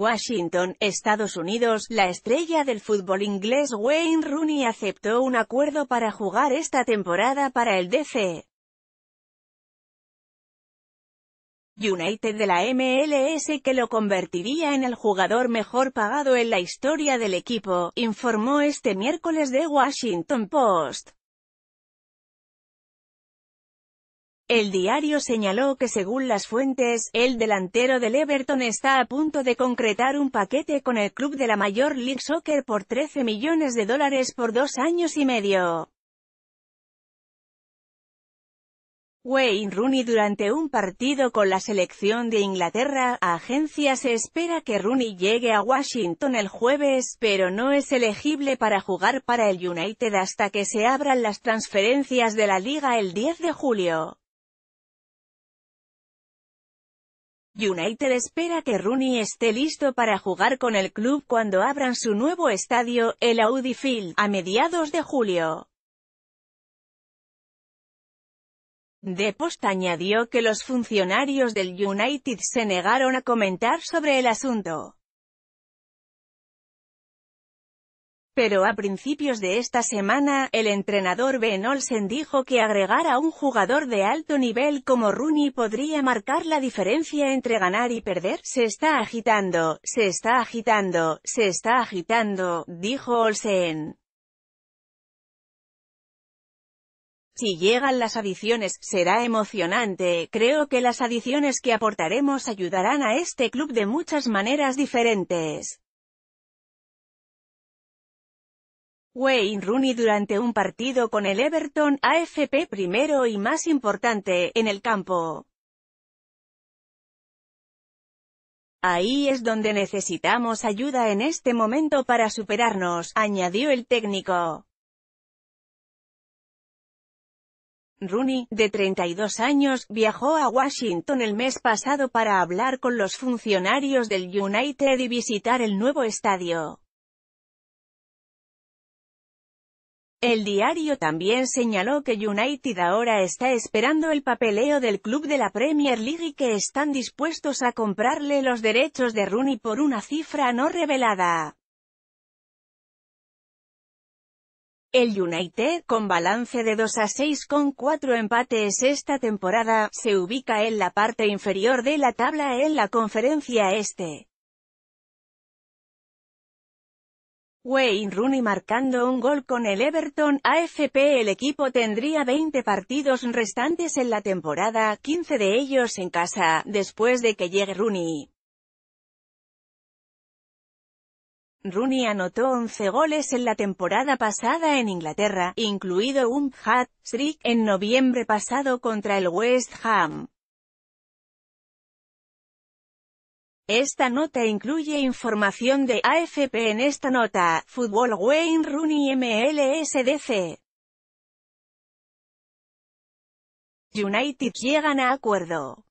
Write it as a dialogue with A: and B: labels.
A: Washington, Estados Unidos, la estrella del fútbol inglés Wayne Rooney aceptó un acuerdo para jugar esta temporada para el DC. United de la MLS que lo convertiría en el jugador mejor pagado en la historia del equipo, informó este miércoles de Washington Post. El diario señaló que según las fuentes, el delantero del Everton está a punto de concretar un paquete con el club de la Major League Soccer por 13 millones de dólares por dos años y medio. Wayne Rooney durante un partido con la selección de Inglaterra, a agencia se espera que Rooney llegue a Washington el jueves, pero no es elegible para jugar para el United hasta que se abran las transferencias de la liga el 10 de julio. United espera que Rooney esté listo para jugar con el club cuando abran su nuevo estadio, el Audi Field, a mediados de julio. De Post añadió que los funcionarios del United se negaron a comentar sobre el asunto. Pero a principios de esta semana, el entrenador Ben Olsen dijo que agregar a un jugador de alto nivel como Rooney podría marcar la diferencia entre ganar y perder. Se está agitando, se está agitando, se está agitando, dijo Olsen. Si llegan las adiciones, será emocionante, creo que las adiciones que aportaremos ayudarán a este club de muchas maneras diferentes. Wayne Rooney durante un partido con el Everton, AFP primero y más importante, en el campo. Ahí es donde necesitamos ayuda en este momento para superarnos, añadió el técnico. Rooney, de 32 años, viajó a Washington el mes pasado para hablar con los funcionarios del United y visitar el nuevo estadio. El diario también señaló que United ahora está esperando el papeleo del club de la Premier League y que están dispuestos a comprarle los derechos de Rooney por una cifra no revelada. El United, con balance de 2 a 6 con 4 empates esta temporada, se ubica en la parte inferior de la tabla en la conferencia este. Wayne Rooney marcando un gol con el Everton AFP el equipo tendría 20 partidos restantes en la temporada, 15 de ellos en casa, después de que llegue Rooney. Rooney anotó 11 goles en la temporada pasada en Inglaterra, incluido un hat-trick en noviembre pasado contra el West Ham. Esta nota incluye información de AFP en esta nota, Fútbol Wayne Rooney MLSDC. United llegan a acuerdo.